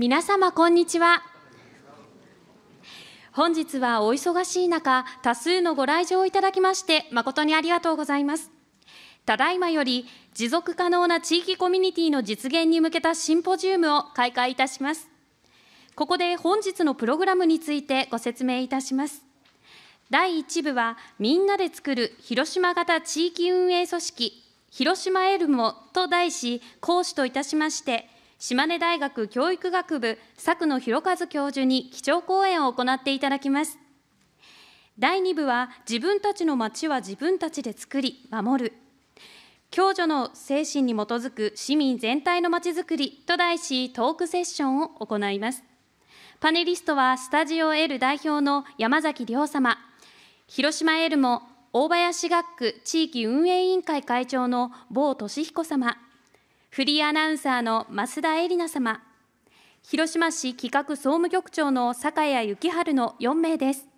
皆様こんにちは本日はお忙しい中多数のご来場いただきまして誠にありがとうございますただいまより持続可能な地域コミュニティの実現に向けたシンポジウムを開会いたしますここで本日のプログラムについてご説明いたします第1部はみんなで作る広島型地域運営組織広島エルモと題し講師といたしまして島根大学教育学部佐久野博一教授に基調講演を行っていただきます第2部は自分たちの町は自分たちで作り守る共助の精神に基づく市民全体のまちづくりと題しトークセッションを行いますパネリストはスタジオ L 代表の山崎亮様広島 L も大林学区地域運営委員会会長の某俊彦様フリーアナウンサーの増田絵里奈様、広島市企画総務局長の坂谷幸春の4名です。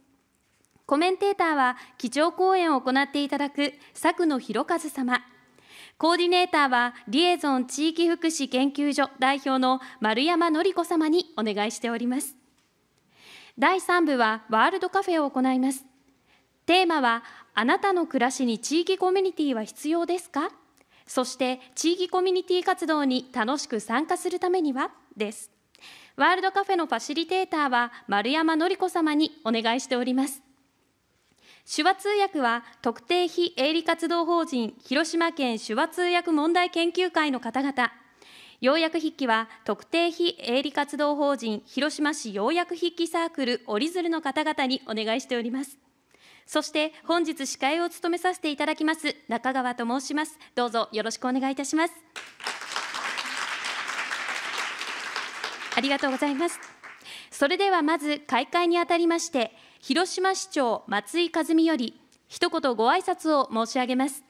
コメンテーターは基調講演を行っていただく佐久野博和様、コーディネーターはリエゾン地域福祉研究所代表の丸山紀子様にお願いしております。第3部はワールドカフェを行います。テーマはあなたの暮らしに地域コミュニティは必要ですかそして地域コミュニティ活動に楽しく参加するためにはですワールドカフェのファシリテーターは丸山紀子様にお願いしております手話通訳は特定非営利活動法人広島県手話通訳問題研究会の方々要約筆記は特定非営利活動法人広島市要約筆記サークル折り鶴の方々にお願いしておりますそして本日司会を務めさせていただきます中川と申しますどうぞよろしくお願いいたしますありがとうございますそれではまず開会にあたりまして広島市長松井和美より一言ご挨拶を申し上げます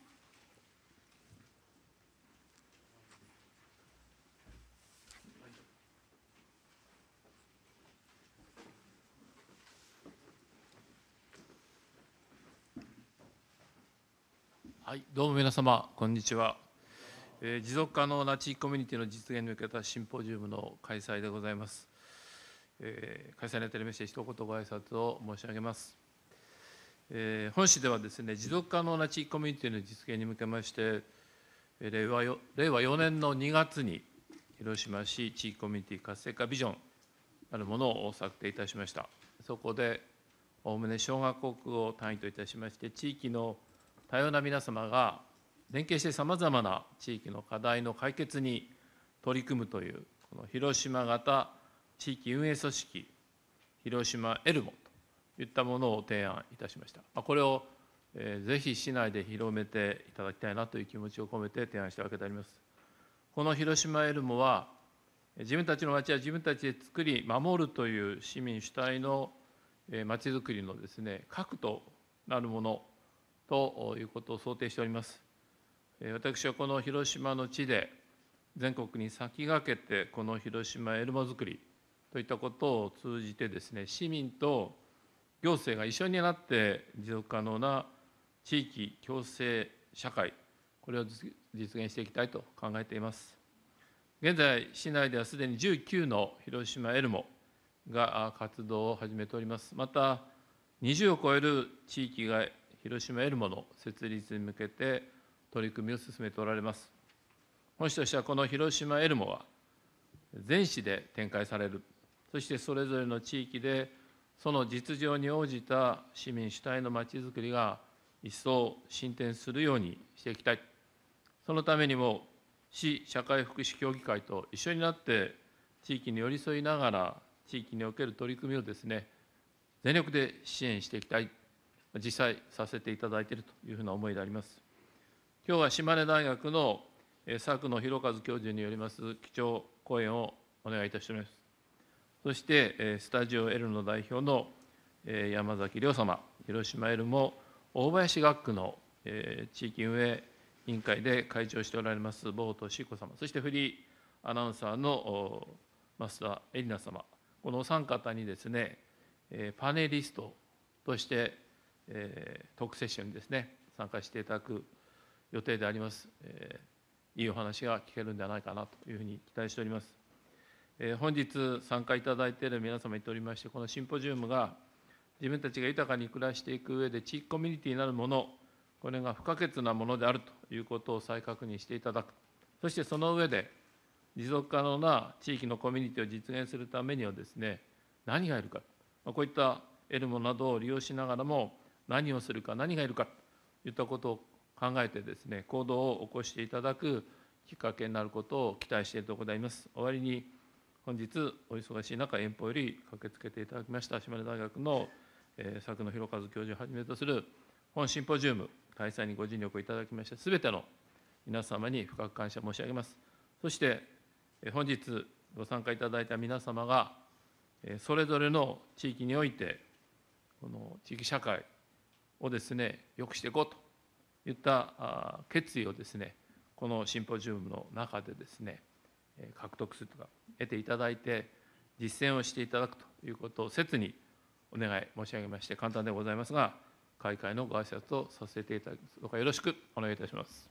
はい、どうも皆様、こんにちは。えー、持続可能な地域コミュニティの実現に向けたシンポジウムの開催でございます。えー、開催にあたりまして、一言ご挨拶を申し上げます。えー、本市ではですね、持続可能な地域コミュニティの実現に向けまして、令和令和4年の2月に、広島市地域コミュニティ活性化ビジョンなるものを策定いたしました。そこで、おおむね小学校を単位といたしまして、地域の多様な皆様が連携してさまざまな地域の課題の解決に取り組むというこの広島型地域運営組織広島エルモといったものを提案いたしましたこれをぜひ市内で広めていただきたいなという気持ちを込めて提案したわけでありますこの広島エルモは自分たちの町は自分たちで作り守るという市民主体のまちづくりのですね核となるものということを想定しております。私はこの広島の地で全国に先駆けてこの広島エルモづくりといったことを通じてですね市民と行政が一緒になって持続可能な地域共生社会これを実現していきたいと考えています現在市内ではすでに19の広島エルモが活動を始めておりますまた20を超える地域が広島エルモの設立に向けて取り組みを進めておられます本市としてはこの広島エルモは全市で展開されるそしてそれぞれの地域でその実情に応じた市民主体のまちづくりが一層進展するようにしていきたいそのためにも市社会福祉協議会と一緒になって地域に寄り添いながら地域における取り組みをですね全力で支援していきたい実際させていただいているというふうな思いであります。今日は島根大学の佐久野博和教授によります基調講演をお願いいたします。そしてスタジオ L の代表の山崎亮様、広島 L も大林学区の地域運営委員会で会長しておられます坊俊子様、そしてフリーアナウンサーの増田エリナ様、このお三方にですね、パネリストとしてえー、トークセッションにですね参加していただく予定であります、えー、いいお話が聞けるんじゃないかなというふうに期待しております、えー、本日参加いただいている皆様にとておりましてこのシンポジウムが自分たちが豊かに暮らしていく上で地域コミュニティなるものこれが不可欠なものであるということを再確認していただくそしてその上で持続可能な地域のコミュニティを実現するためにはですね何がいるかこういった得るものなどを利用しながらも何をするか何がいるかといったことを考えてですね行動を起こしていただくきっかけになることを期待しているところであります。終わりに本日お忙しい中遠方より駆けつけていただきました島根大学の、え佐久野博和教授をはじめとする本シンポジウム開催にご尽力いただきまして全ての皆様に深く感謝申し上げます。そして本日ご参加いただいた皆様がそれぞれの地域においてこの地域社会をですね良くしていこうといった決意をですねこのシンポジウムの中でですね獲得するとか得ていただいて実践をしていただくということを切にお願い申し上げまして簡単でございますが開会のご挨拶をさせていただきますどうかよろしくお願いいたします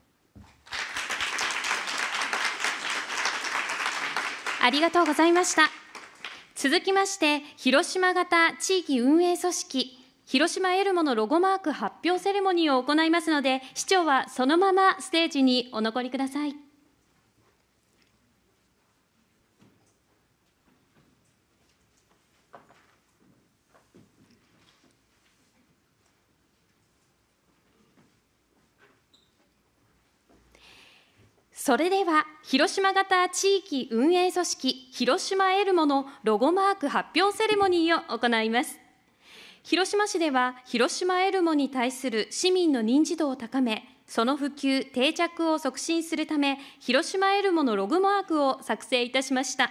ありがとうございました続きまして広島型地域運営組織広島エルモのロゴマーク発表セレモニーを行いますので、市長はそのままステージにお残りください。それでは広島型地域運営組織広島エルモのロゴマーク発表セレモニーを行います広島市では広島エルモに対する市民の認知度を高めその普及定着を促進するため広島エルモのロゴマークを作成いたしました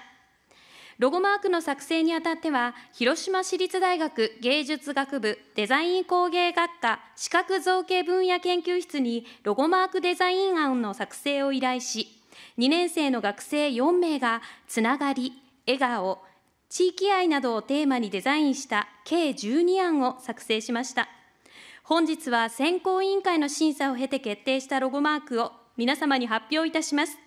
ロゴマークの作成にあたっては広島市立大学芸術学部デザイン工芸学科視覚造形分野研究室にロゴマークデザイン案の作成を依頼し2年生の学生4名がつながり笑顔地域愛などをテーマにデザインした計12案を作成しました本日は選考委員会の審査を経て決定したロゴマークを皆様に発表いたします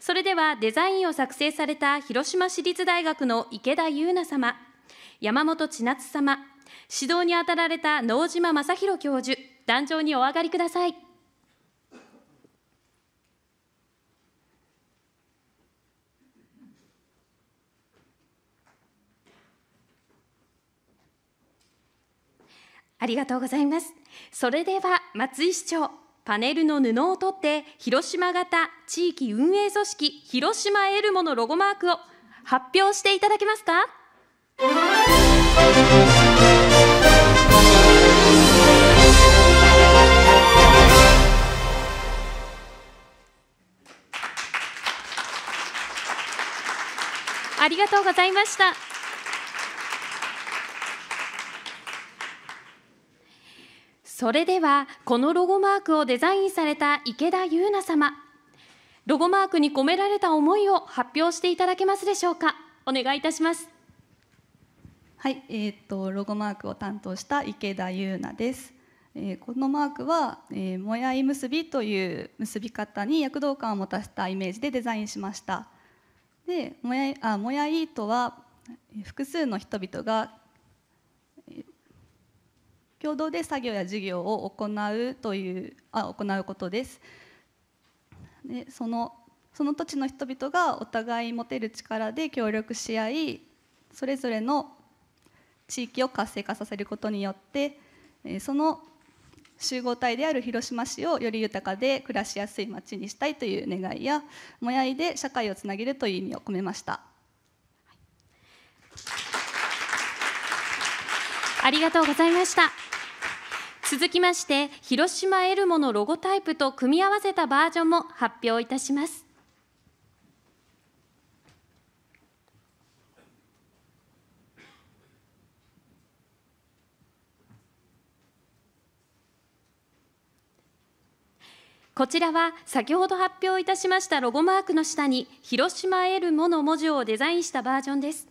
それではデザインを作成された広島市立大学の池田優奈様山本千夏様指導に当たられた能島正弘教授壇上にお上がりくださいありがとうございます。それでは松井市長、パネルの布を取って広島型地域運営組織広島エルモのロゴマークを発表していただけますか。ありがとうございました。それではこのロゴマークをデザインされた池田優奈様ロゴマークに込められた思いを発表していただけますでしょうかお願いいたしますはいえー、っとロゴマークを担当した池田優奈ですえー、このマークは、えー、もやい結びという結び方に躍動感を持たせたイメージでデザインしましたでもやいあもやいとは複数の人々が共同で作業や事業を行うというあ行うことですでそのその土地の人々がお互い持てる力で協力し合いそれぞれの地域を活性化させることによってその集合体である広島市をより豊かで暮らしやすい町にしたいという願いやもやいで社会をつなげるという意味を込めました。ありがとうございました。続きまして広島エルモのロゴタイプと組み合わせたバージョンも発表いたしますこちらは先ほど発表いたしましたロゴマークの下に広島エルモの文字をデザインしたバージョンです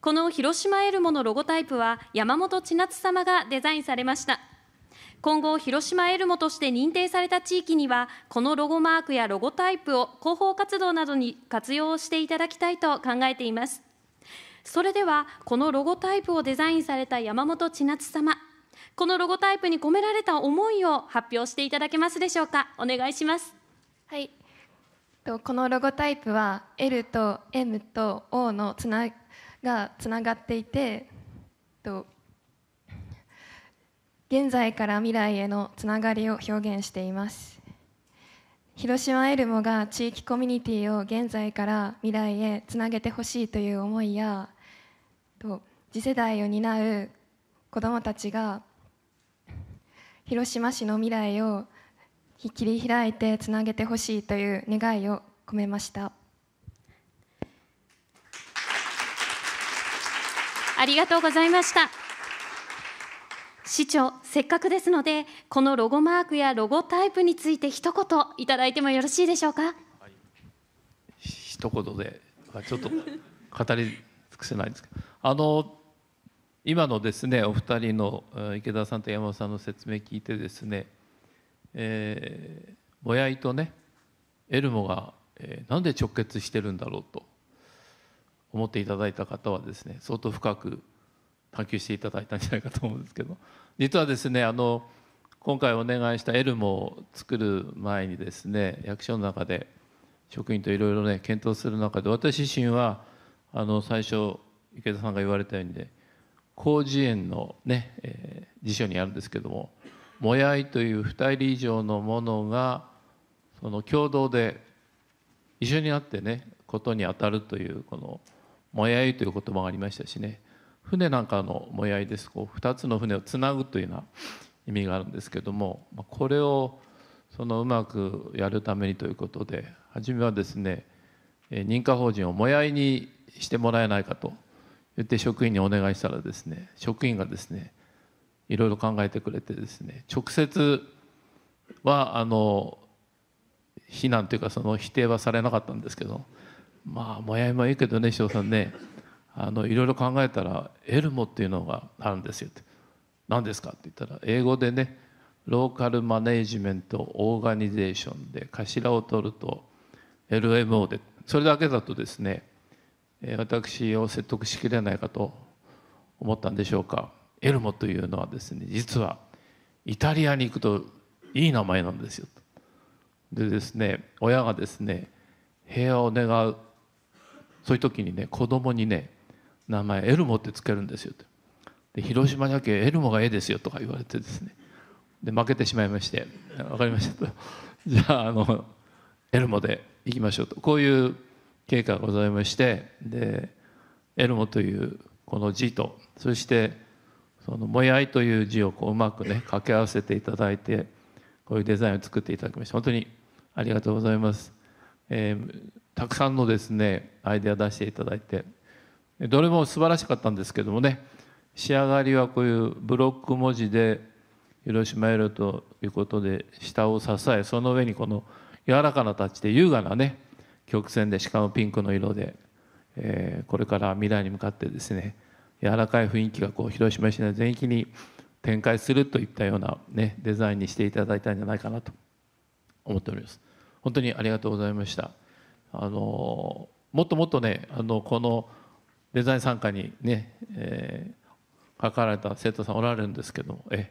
この広島エルモのロゴタイプは山本千夏様がデザインされました今後、広島エルモとして認定された地域には、このロゴマークやロゴタイプを広報活動などに活用していただきたいと考えています。それでは、このロゴタイプをデザインされた山本千夏様、このロゴタイプに込められた思いを発表していただけますでしょうか。お願いします。はい。このロゴタイプは L と M と O のつながつながっていて、と現在から未来へのつながりを表現しています広島エルモが地域コミュニティを現在から未来へつなげてほしいという思いや次世代を担う子どもたちが広島市の未来を切り開いてつなげてほしいという願いを込めましたありがとうございました市長せっかくですのでこのロゴマークやロゴタイプについて一言いただいてもよろしいでしょうか、はい、一言でちょっと語り尽くせないんですけどあの今のですねお二人の池田さんと山本さんの説明聞いてですね、えー、ぼやいとねエルモが、えー、なんで直結してるんだろうと思っていただいた方はですね相当深く探求していただいたんじゃないかと思うんですけど実はですねあの今回お願いしたエルモを作る前にですね役所の中で職員といろいろね検討する中で私自身はあの最初池田さんが言われたようにね広辞苑のね、えー、辞書にあるんですけども「もやい」という2人以上のものがその共同で一緒になってねことに当たるというこの「もやい」という言葉がありましたしね船なんかのもやいですこう2つの船をつなぐというような意味があるんですけどもこれをそのうまくやるためにということで初めはですね認可法人をもやいにしてもらえないかと言って職員にお願いしたらですね職員がですねいろいろ考えてくれてですね直接はあの非難というかその否定はされなかったんですけどまあもやいもいいけどね師匠さんねあのいろいろ考えたらエルモっていうのがあるんですよって何ですかって言ったら英語でねローカルマネージメントオーガニゼーションで頭を取ると LMO でそれだけだとですね私を説得しきれないかと思ったんでしょうかエルモというのはですね実はイタリアに行くといい名前なんですよでですね親がですね平和を願うそういう時にね子供にね名前エルモってつけるんですよで広島ゃけエルモがええですよとか言われてですねで負けてしまいまして分かりましたと じゃああのエルモで行きましょうとこういう経過がございましてでエルモというこの字とそしてその「もやい」という字をこううまくね掛け合わせていただいてこういうデザインを作っていただきまして本当にありがとうございます。えー、たくさんのですねアイデア出していただいてどれも素晴らしかったんですけどもね仕上がりはこういうブロック文字で「広島色」ということで下を支えその上にこの柔らかなタッチで優雅なね曲線でしかもピンクの色で、えー、これから未来に向かってですね柔らかい雰囲気がこう広島市内全域に展開するといったような、ね、デザインにしていただいたんじゃないかなと思っております。本当にありがとうございました。あのもっともっとねあのこのデザイン参加にね、えー、関わられた生徒さんおられるんですけども、え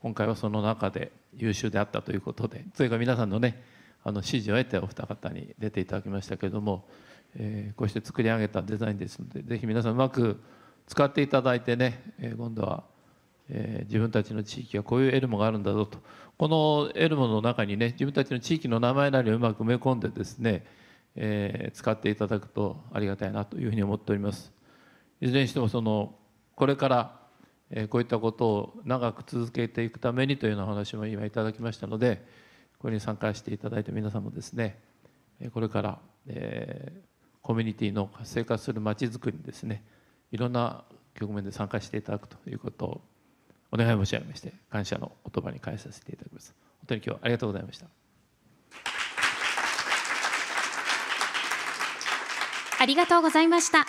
今回はその中で優秀であったということでといか皆さんのねあの支持を得てお二方に出ていただきましたけれども、えー、こうして作り上げたデザインですのでぜひ皆さんうまく使っていただいてね、えー、今度は、えー、自分たちの地域はこういうエルモがあるんだぞとこのエルモの中にね自分たちの地域の名前なりをうまく埋め込んでですねえー、使っていただくとありがたいなというふうに思っておりますいずれにしてもそのこれから、えー、こういったことを長く続けていくためにというような話も今いただきましたのでこれに参加していただいた皆さんもですねこれから、えー、コミュニティの活性化するまちづくりにですねいろんな局面で参加していただくということをお願い申し上げまして感謝の言葉に返させていただきます本当に今日はありがとうございましたありがとうございました。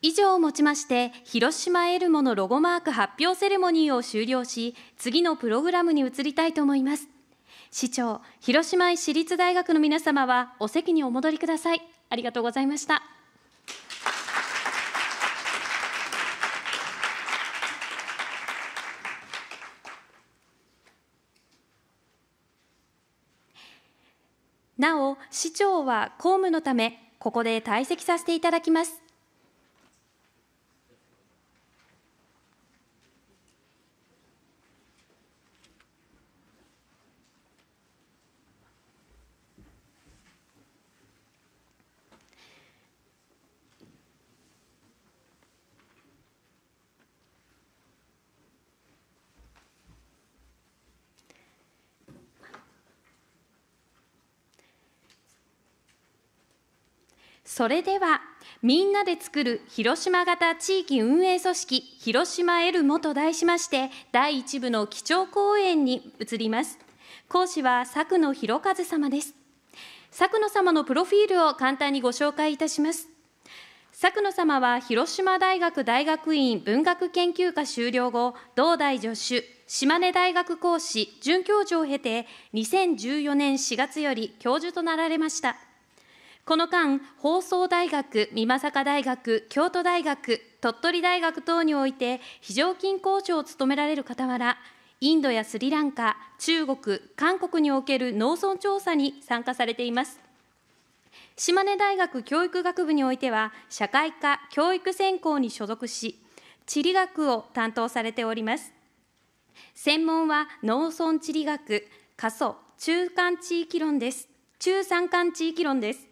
以上をもちまして、広島エルモのロゴマーク発表セレモニーを終了し、次のプログラムに移りたいと思います。市長、広島市立大学の皆様はお席にお戻りください。ありがとうございました。なお、市長は公務のためここで退席させていただきます。それではみんなで作る広島型地域運営組織広島エルモと題しまして第1部の基調講演に移ります講師は佐久野博一様です佐久野様のプロフィールを簡単にご紹介いたします佐久野様は広島大学大学院文学研究科修了後同大助手島根大学講師准教授を経て2014年4月より教授となられましたこの間、放送大学、美作大学、京都大学、鳥取大学等において、非常勤講師を務められる傍ら、インドやスリランカ、中国、韓国における農村調査に参加されています。島根大学教育学部においては、社会科教育専攻に所属し、地理学を担当されております。専門は農村地理学、過疎、中間地域論です。中山間地域論です。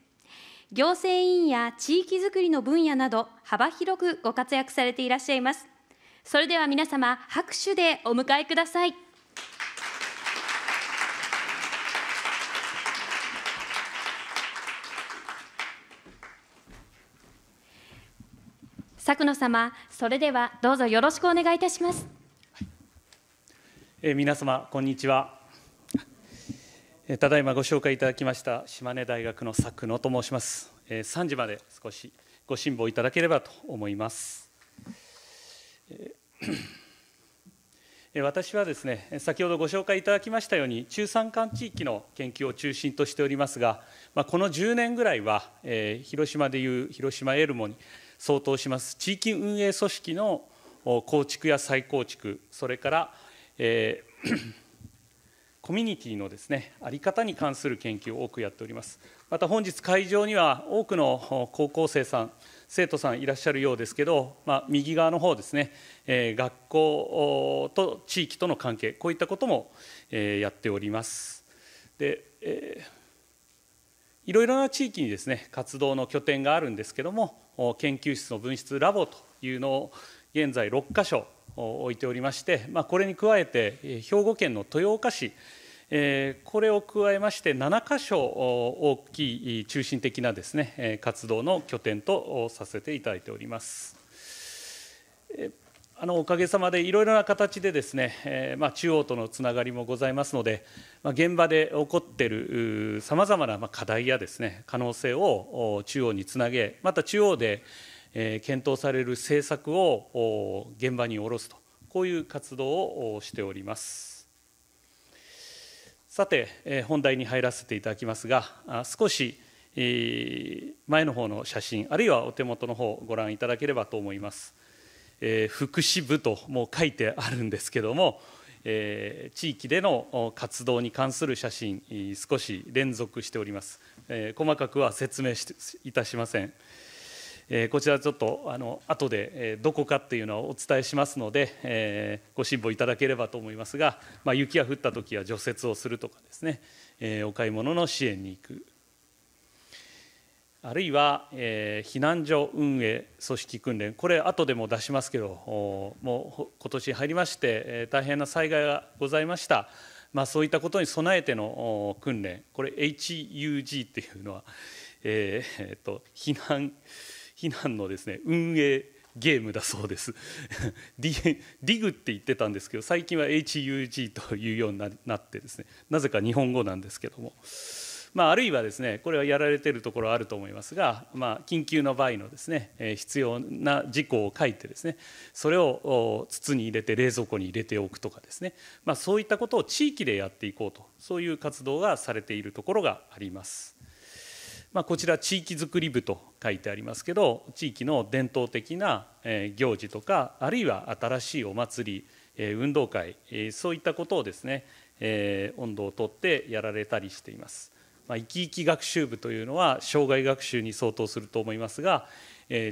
行政委員や地域づくりの分野など幅広くご活躍されていらっしゃいますそれでは皆様拍手でお迎えください佐久野様それではどうぞよろしくお願いいたします、え皆様こんにちはただいまご紹介いただきました島根大学の佐久野と申します、え3時まで少しご辛抱いただければと思います、え私はですね先ほどご紹介いただきましたように中山間地域の研究を中心としておりますが、まあ、この10年ぐらいは、え広島でいう広島エルモに相当します地域運営組織の構築や再構築それから、えーコミュニティのですねあり方に関する研究を多くやっておりますまた本日会場には多くの高校生さん生徒さんいらっしゃるようですけど、まあ、右側の方ですね、えー、学校と地域との関係こういったことも、えやっておりますで、えー、いろいろな地域にですね活動の拠点があるんですけども研究室の分室ラボというのを現在6か所置いておりまして、まあ、これに加えて兵庫県の豊岡市えー、これを加えまして7箇所大きい中心的なですね活動の拠点とさせていただいております。あのおかげさまでいろいろな形でですね、えーまあ、中央とのつながりもございますので、まあ、現場で起こっているさまざまな課題やですね可能性を中央につなげまた中央でえ検討される政策を現場に下ろすとこういう活動をしておりますさて、え本題に入らせていただきますが少し前の方の写真あるいはお手元の方をご覧いただければと思います、え福祉部ともう書いてあるんですけども、え地域での活動に関する写真少し連続しております、え細かくは説明いたしません、えこちらちょっとあの後で、えどこかっていうのはお伝えしますので、えご辛抱いただければと思いますが、まあ、雪が降った時は除雪をするとかですね、えお買い物の支援に行くあるいは、え避難所運営組織訓練これ後でも出しますけどもう今年入りまして、え大変な災害がございました。まあ、そういったことに備えての訓練これ HUG っていうのは、えー、えー、と避難避難のですね運営ゲームだそうですディ グって言ってたんですけど最近は HUG というようになってですねなぜか日本語なんですけども、まあ、あるいはですねこれはやられてるところあると思いますが、まあ、緊急の場合のですね必要な事項を書いてですねそれを筒に入れて冷蔵庫に入れておくとかですね、まあ、そういったことを地域でやっていこうとそういう活動がされているところがあります。まあ、こちら地域づくり部と書いてありますけど地域の伝統的な行事とかあるいは新しいお祭り運動会そういったことをですね温度をとってやられたりしています。まあ、生き生き学習部というのは障害学習に相当すると思いますが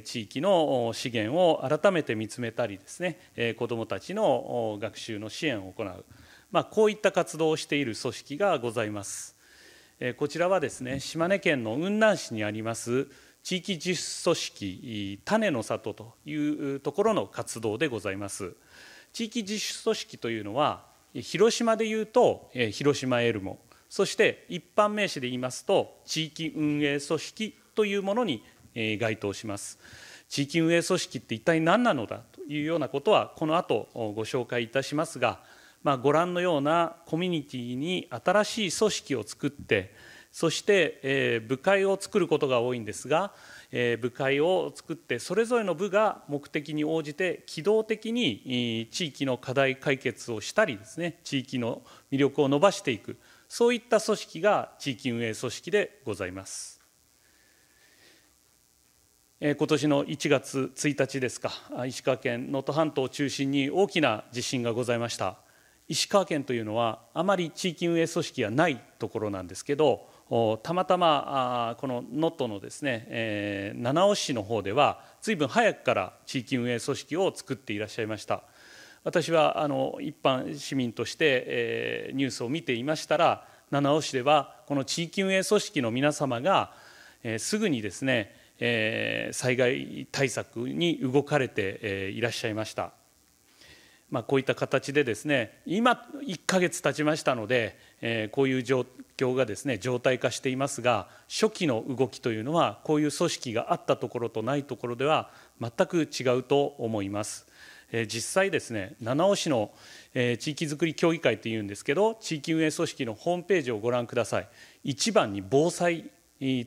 地域の資源を改めて見つめたりですね子どもたちの学習の支援を行う、まあ、こういった活動をしている組織がございます。こちらはですね島根県の雲南市にあります地域実組織種の里というところの活動でございます地域自主組織というのは広島でいうと広島エルモそして一般名詞で言いますと地域運営組織というものに該当します地域運営組織って一体何なのだというようなことはこの後ご紹介いたしますがまあ、ご覧のようなコミュニティに新しい組織を作ってそして、えー、部会を作ることが多いんですが、えー、部会を作ってそれぞれの部が目的に応じて機動的に地域の課題解決をしたりですね地域の魅力を伸ばしていくそういった組織が地域運営組織でございます。今年の1月1日ですか石川県能登半島を中心に大きな地震がございました。石川県というのはあまり地域運営組織がないところなんですけどたまたまこの能登のですね、え七尾市の方では随分早くから地域運営組織を作っていらっしゃいました私はあの一般市民として、えニュースを見ていましたら七尾市ではこの地域運営組織の皆様が、えすぐにですね、え災害対策に動かれて、いらっしゃいました。まあ、こういった形でですね今1ヶ月経ちましたので、えー、こういう状況がですね常態化していますが初期の動きというのはこういう組織があったところとないところでは全く違うと思います。え実際ですね七尾市の、え地域づくり協議会というんですけど地域運営組織のホームページをご覧ください1番に防災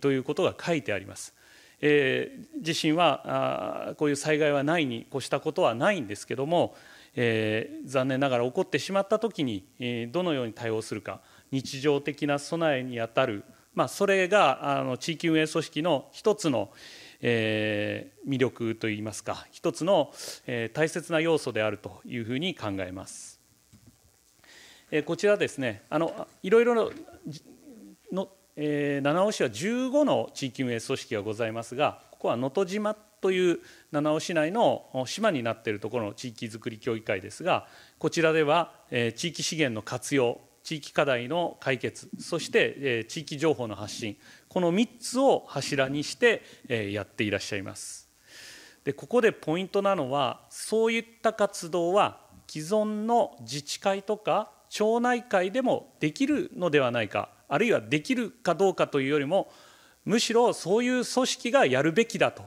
ということが書いてあります。えー、自身はあこういう災害はないに越したことはないんですけどもえー、残念ながら起こってしまった時に、えー、どのように対応するか日常的な備えにあたる、まあ、それがあの地域運営組織の一つの、えー、魅力といいますか一つの、えー、大切な要素であるというふうに考えます。えー、こちらですねあのいろいろのの、えー、七尾市は15の地域運営組織がございますがここは能登島という七尾市内の島になっているところの地域づくり協議会ですがこちらでは地域資源の活用地域課題の解決そして地域情報の発信この3つを柱にしてやっていらっしゃいますでここでポイントなのはそういった活動は既存の自治会とか町内会でもできるのではないかあるいはできるかどうかというよりもむしろそういう組織がやるべきだと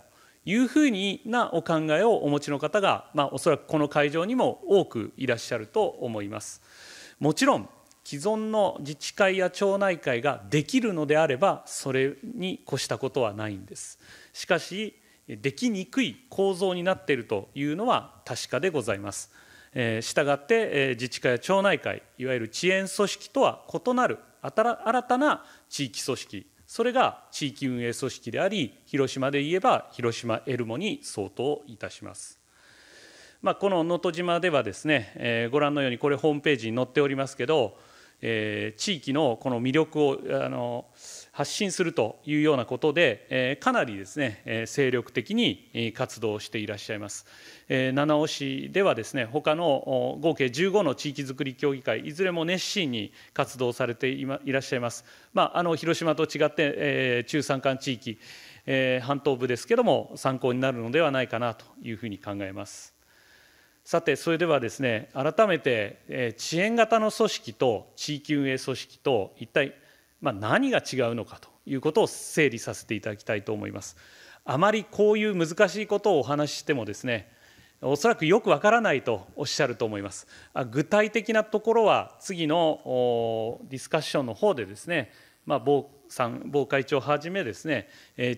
いうふうになお考えをお持ちの方が、まあ、おそらくこの会場にも多くいらっしゃると思います。もちろん既存の自治会や町内会ができるのであればそれに越したことはないんです。しかしできにくい構造になっているというのは確かでございます。したがって自治会や町内会いわゆる遅延組織とは異なる新たな地域組織それが地域運営組織であり広島で言えば広島エルモに相当いたします。まあ、この能登島ではですね、えー、ご覧のようにこれホームページに載っておりますけどえー、地域のこの魅力をあの発信するというようなことで、えー、かなりですね、えー、精力的に活動していらっしゃいます、えー、七尾市ではですね他の合計15の地域づくり協議会いずれも熱心に活動されてい,、ま、いらっしゃいます、まあ、あの広島と違って、えー、中山間地域、えー、半島部ですけども参考になるのではないかなというふうに考えます。さてそれではですね改めて遅延型の組織と地域運営組織と一体、まあ、何が違うのかということを整理させていただきたいと思います。あまりこういう難しいことをお話ししてもですねおそらくよくわからないとおっしゃると思います。具体的なところは次のディスカッションの方でですね、まあ、某さん防会長をはじめですね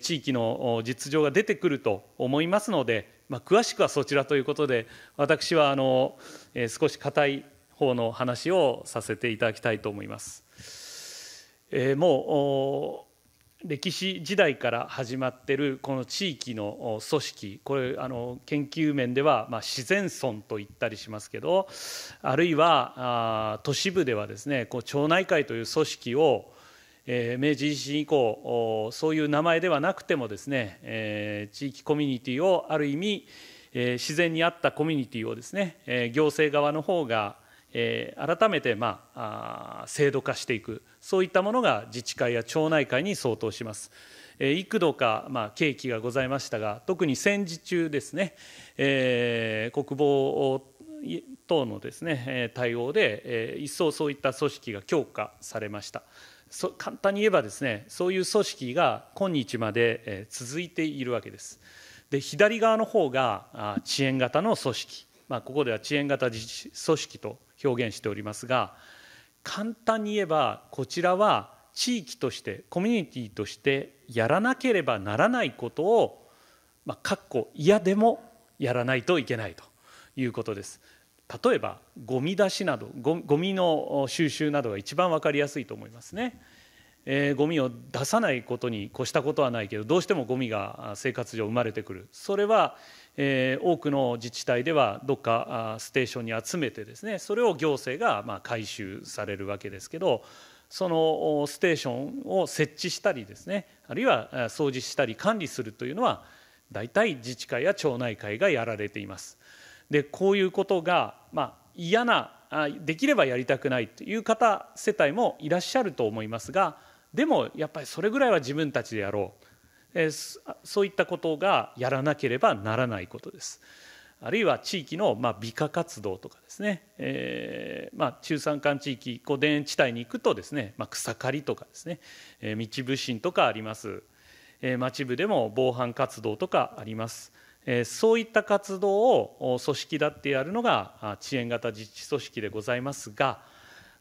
地域の実情が出てくると思いますのでまあ、詳しくはそちらということで私はあの、えー、少し硬い方の話をさせていただきたいと思います。えー、もう歴史時代から始まってるこの地域の組織これあの研究面では、まあ、自然村と言ったりしますけどあるいはあ都市部ではですねこう町内会という組織を明治維新以降そういう名前ではなくてもですね、地域コミュニティをある意味、自然にあったコミュニティをですね、行政側の方が、改めて、まあ、制度化していくそういったものが自治会や町内会に相当します。幾度か、まあ、契機がございましたが特に戦時中ですね、えー、国防等のですね対応で、え一層そういった組織が強化されました。そ簡単に言えばですねそういう組織が今日まで続いているわけです。で左側の方が遅延型の組織、まあ、ここでは遅延型自治組織と表現しておりますが簡単に言えばこちらは地域としてコミュニティとしてやらなければならないことを、まあ、かっこ嫌でもやらないといけないということです。例えばゴミ出しなどゴミの収集などが一番分かりやすいと思いますね。えー、ゴミを出さないことに越したことはないけどどうしてもゴミが生活上生まれてくるそれは、えー、多くの自治体ではどっかステーションに集めてですねそれを行政がまあ回収されるわけですけどそのステーションを設置したりですねあるいは掃除したり管理するというのは大体自治会や町内会がやられています。でこういうことが、まあ、嫌なできればやりたくないという方世帯もいらっしゃると思いますがでもやっぱりそれぐらいは自分たちでやろう、えー、そういったことがやらなければならないことです。あるいは地域のまあ美化活動とかですね、えー、まあ中山間地域こう田園地帯に行くとですね、まあ、草刈りとかですね、え道部審とかあります、えー、町部でも防犯活動とかありますそういった活動を組織だってやるのが遅延型自治組織でございますが、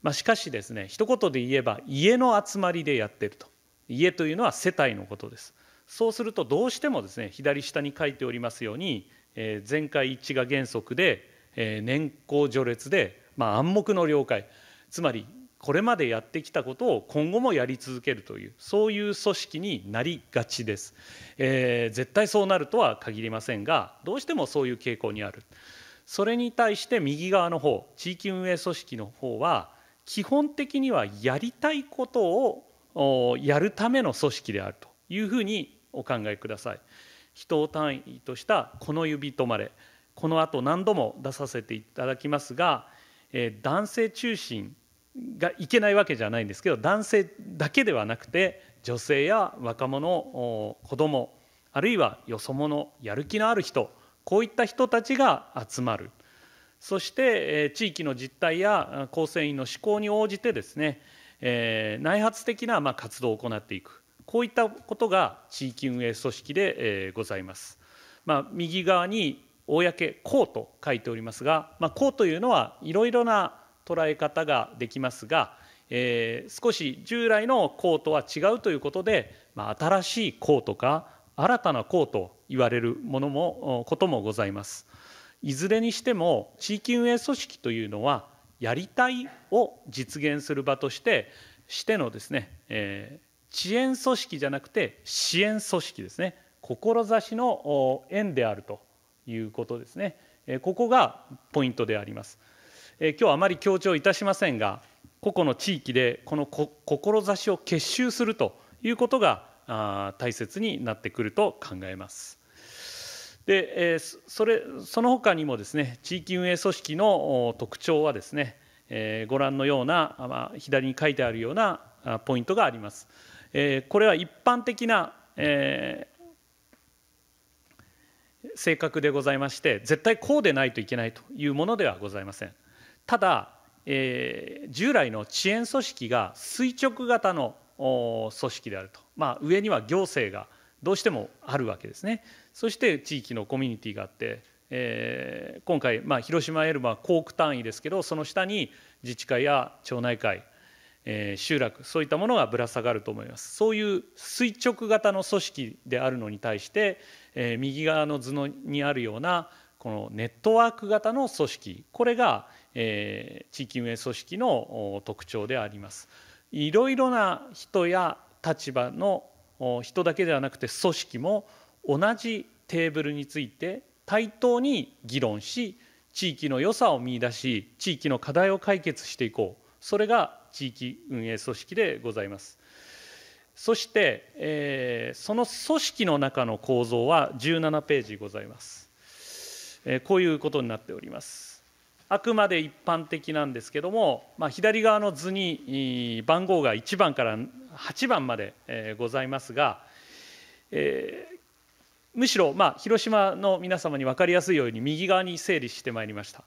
まあ、しかしですね一言で言えば家の集まりでやってると家というのは世帯のことですそうするとどうしてもですね左下に書いておりますように、え全会一致が原則で、え年功序列で、まあ、暗黙の了解つまりこれまでやってきたことを今後もやり続けるというそういう組織になりがちです、えー、絶対そうなるとは限りませんがどうしてもそういう傾向にあるそれに対して右側の方地域運営組織の方は基本的にはやりたいことをやるための組織であるというふうにお考えください人を単位としたこの指止まれこの後何度も出させていただきますが、えー、男性中心がいけないわけじゃないんですけど男性だけではなくて女性や若者子供あるいはよそ者やる気のある人こういった人たちが集まるそして地域の実態や構成員の思考に応じてですね内発的な活動を行っていくこういったことが地域運営組織でございます。まあ、右側に公公と書いておりますが、まあ、公というのはいろいろな捉え方ができますが、えー、少し従来のーとは違うということで、まあ、新しいーとか新たな項と言われるものもこともございます。いずれにしても地域運営組織というのはやりたいを実現する場としてしてのですね、えー、遅延組織じゃなくて支援組織ですね志の縁であるということですね、えここがポイントであります。え今日あまり強調いたしませんが個々の地域でこの志を結集するということが大切になってくると考えます。で、えー、それその他にもですね地域運営組織の特徴はですね、えー、ご覧のような、まあ、左に書いてあるようなポイントがあります。えー、これは一般的な、え性格でございまして絶対こうでないといけないというものではございません。ただ、えー、従来の遅延組織が垂直型の組織であると、まあ、上には行政がどうしてもあるわけですねそして地域のコミュニティがあって、えー、今回、まあ、広島エルマは校区単位ですけどその下に自治会や町内会、えー、集落そういったものがぶら下がると思いますそういう垂直型の組織であるのに対して、えー、右側の図のにあるようなこのネットワーク型の組織これが、え地域運営組織の特徴でありますいろいろな人や立場の人だけではなくて組織も同じテーブルについて対等に議論し地域の良さを見いだし地域の課題を解決していこうそれが地域運営組織でございますそして、えー、その組織の中の構造は17ページございます、えー、こういうことになっておりますあくまで一般的なんですけども、まあ、左側の図に番号が1番から8番までございますが、えー、むしろまあ広島の皆様に分かりやすいように右側に整理してまいりました。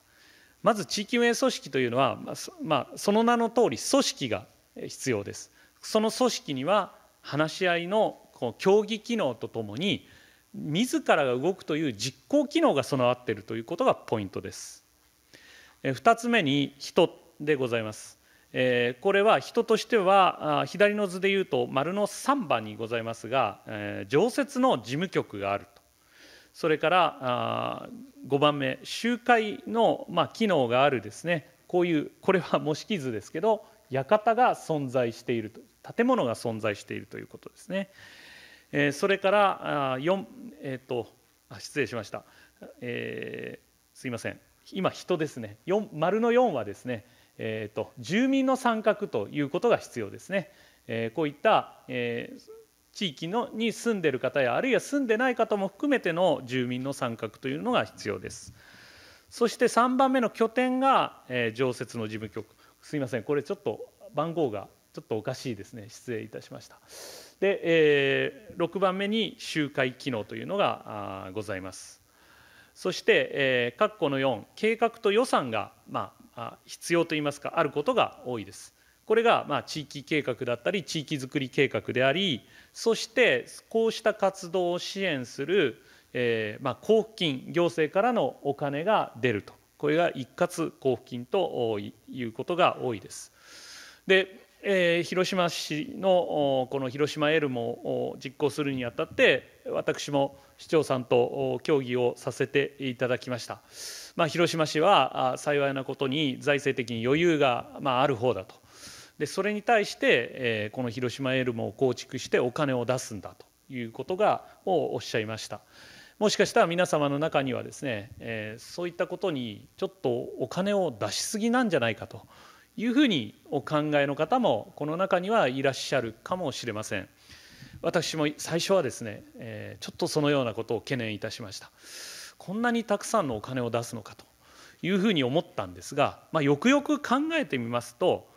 まず地域運営組織というのは、まあ、その名の通り組織が必要です。その組織には話し合いの協議機能とともに自らが動くという実行機能が備わっているということがポイントです。2つ目に人でございます。えこれは人としては左の図でいうと丸の3番にございますが、え常設の事務局があるとそれから5番目集会の、ま機能があるですねこういうこれは 模式図ですけど館が存在していると建物が存在しているということですね、えそれからあ4えっ、とあ失礼しました、えすいません今、人ですね、丸の4はですね、えーと、住民の参画ということが必要ですね。えー、こういった、えー、地域のに住んでる方やあるいは住んでない方も含めての住民の参画というのが必要です。そして3番目の拠点が、えー、常設の事務局すいませんこれちょっと番号がちょっとおかしいですね失礼いたしました。で、えー、6番目に集会機能というのがございます。そして、えー、括弧の4計画と予算が、まあ、必要といいますかあることが多いです。これが、まあ、地域計画だったり地域づくり計画でありそしてこうした活動を支援する、えーまあ、交付金行政からのお金が出るとこれが一括交付金ということが多いです。でえー、広島市のこの広島エルモを実行するにあたって私も市長さんと協議をさせていただきました、まあ、広島市は幸いなことに財政的に余裕が、まあ、ある方だとでそれに対して、えー、この広島エルモを構築してお金を出すんだということがをおっしゃいましたもしかしたら皆様の中にはですね、えー、そういったことにちょっとお金を出しすぎなんじゃないかというふうにお考えの方もこの中にはいらっしゃるかもしれません私も最初はですね、えちょっとそのようなことを懸念いたしましたこんなにたくさんのお金を出すのかというふうに思ったんですが、まあ、よくよく考えてみますと、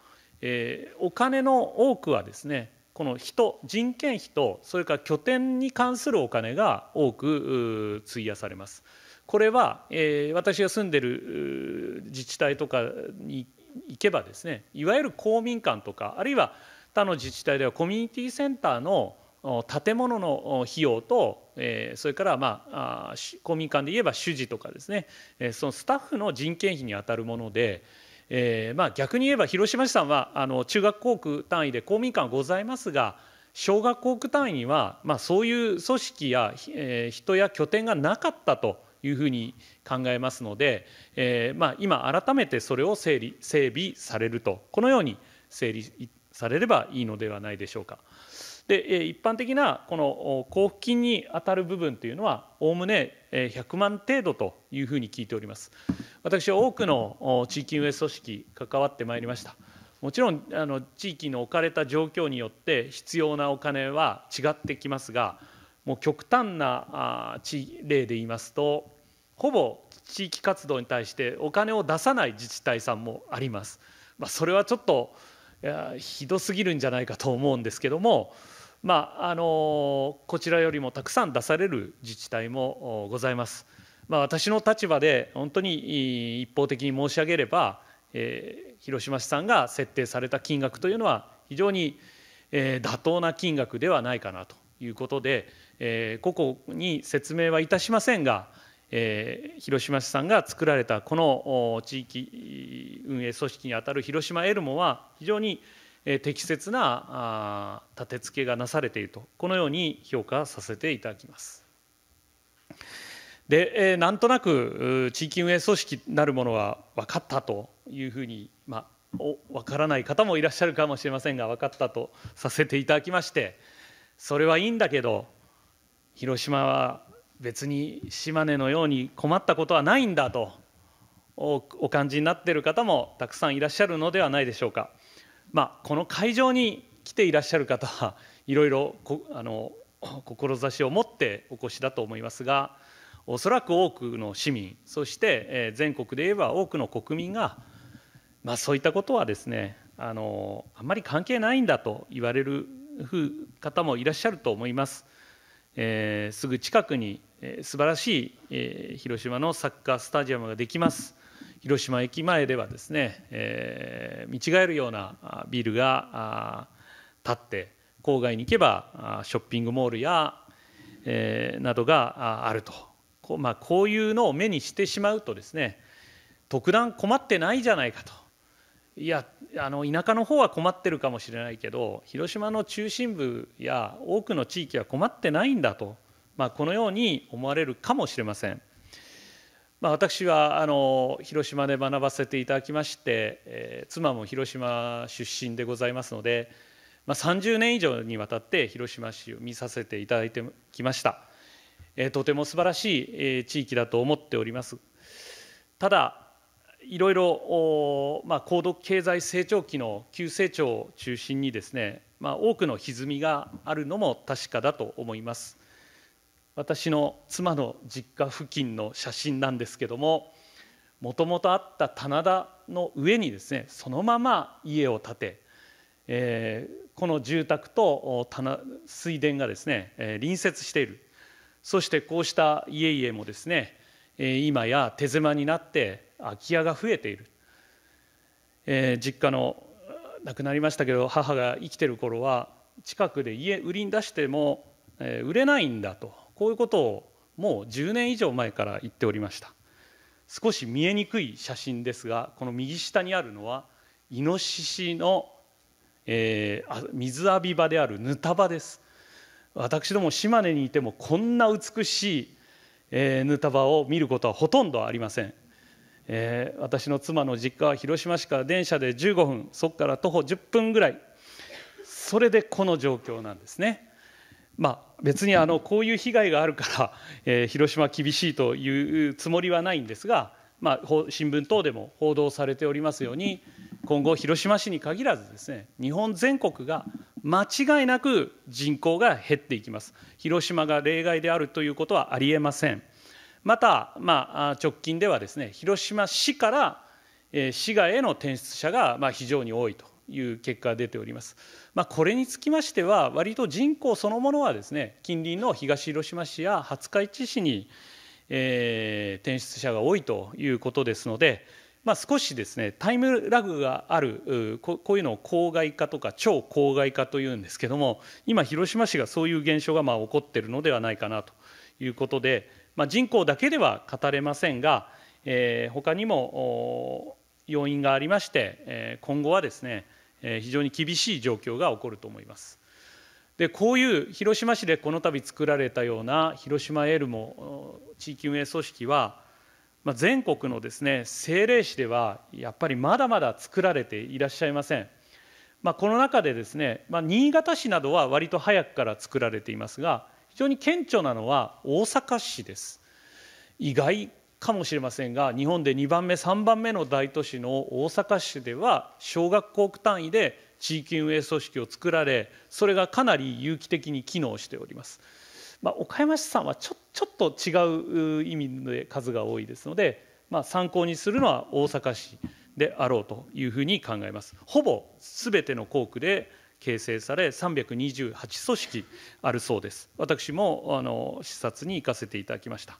えー、お金の多くはですねこの人人件費とそれから拠点に関するお金が多く費やされます。これは、えー、私が住んでる自治体とかにいけばですねいわゆる公民館とかあるいは他の自治体ではコミュニティセンターの建物の費用と、えそれから、まあ、公民館で言えば主事とかですね、えそのスタッフの人件費にあたるもので、えーまあ、逆に言えば広島市さんはあの中学校区単位で公民館ございますが小学校区単位には、まあ、そういう組織や、えー、人や拠点がなかったと。いうふうに考えますので、えー、まあ、今改めてそれを整理整備されるとこのように整理されればいいのではないでしょうか。で一般的なこの交付金に当たる部分というのはおおむね100万程度というふうに聞いております私は多くの地域運営組織関わってまいりましたもちろんあの地域の置かれた状況によって必要なお金は違ってきますがもう極端な例で言いますとほぼ地域活動に対してお金を出さない自治体さんもあります。まあ、それはちょっとひどすぎるんじゃないかと思うんですけども、まあ、あのこちらよりもたくさん出される自治体もございます。まあ、私の立場で本当に一方的に申し上げれば、えー、広島市さんが設定された金額というのは非常に、えー、妥当な金額ではないかなということで、えー、ここに説明はいたしませんが、えー、広島市さんが作られたこの地域運営組織にあたる広島エルモは非常に適切な立て付けがなされているとこのように評価させていただきます。で、えなんとなく地域運営組織なるものは分かったというふうに、まあ、お分からない方もいらっしゃるかもしれませんが分かったとさせていただきましてそれはいいんだけど広島は別に島根のように困ったことはないんだとお感じになっている方もたくさんいらっしゃるのではないでしょうか、まあ、この会場に来ていらっしゃる方はいろいろあの志を持ってお越しだと思いますがおそらく多くの市民そして全国で言えば多くの国民が、まあ、そういったことはですねあのあんまり関係ないんだと言われる方もいらっしゃると思います。えー、すぐ近くに、えー、素晴らしい、えー、広島のサッカースタジアムができます広島駅前ではですね、えー、見違えるようなビルが建って郊外に行けばショッピングモールや、えー、などがあるとこう,、まあ、こういうのを目にしてしまうとですね特段困ってないじゃないかといやあの田舎の方は困ってるかもしれないけど広島の中心部や多くの地域は困ってないんだと、まあ、このように思われるかもしれません。まあ、私はあの広島で学ばせていただきまして、えー、妻も広島出身でございますので、まあ、30年以上にわたって広島市を見させていただいてきました。えー、とても素晴らしい、えー、地域だと思っております。ただいろいろ、お、まあ、高度経済成長期の急成長を中心にですね、まあ、多くの歪みがあるのも確かだと思います私の妻の実家付近の写真なんですけどももともとあった棚田の上にですねそのまま家を建て、えー、この住宅と棚水田がですね、えー、隣接しているそしてこうした家々もですね、えー、今や手狭になって空き家が増えている、えー、実家の亡くなりましたけど母が生きてる頃は近くで家売りに出しても、えー、売れないんだとこういうことをもう10年以上前から言っておりました少し見えにくい写真ですがこの右下にあるのはイノシシの、えー、水浴び場であるヌタ場です私ども島根にいてもこんな美しい、えー、ヌタ場を見ることはほとんどありませんえー、私の妻の実家は広島市から電車で15分そこから徒歩10分ぐらいそれでこの状況なんですね。まあ、別にあのこういう被害があるから、えー、広島厳しいというつもりはないんですが、まあ、新聞等でも報道されておりますように今後広島市に限らずですね日本全国が間違いなく人口が減っていきます広島が例外であるということはありえません。また、まあ、直近ではですね広島市から、えー、市外への転出者が、まあ、非常に多いという結果が出ております。まあ、これにつきましては割と人口そのものはですね近隣の東広島市や廿日市市に、えー、転出者が多いということですので、まあ、少しですねタイムラグがあるこういうのを郊外化とか超郊外化というんですけども今広島市がそういう現象がまあ起こってるのではないかなということで、まあ、人口だけでは語れませんが、えー、他にも要因がありまして、えー、今後はですね、えー、非常に厳しい状況が起こると思います。でこういう広島市でこの度作られたような広島エルモ地域運営組織は、まあ、全国のですね政令市ではやっぱりまだまだ作られていらっしゃいません。まあ、この中でですね、まあ、新潟市などは割と早くから作られていますが非常に顕著なのは大阪市です意外かもしれませんが日本で2番目3番目の大都市の大阪市では小学校区単位で地域運営組織を作られそれがかなり有機的に機能しております。まあ、岡山市さんはちょちょっと違う意味で数が多いですので、まあ、参考にするのは大阪市であろうというふうに考えます。ほぼ全ての校区で形成され328組織あるそうです私もあの視察に行かせていただきました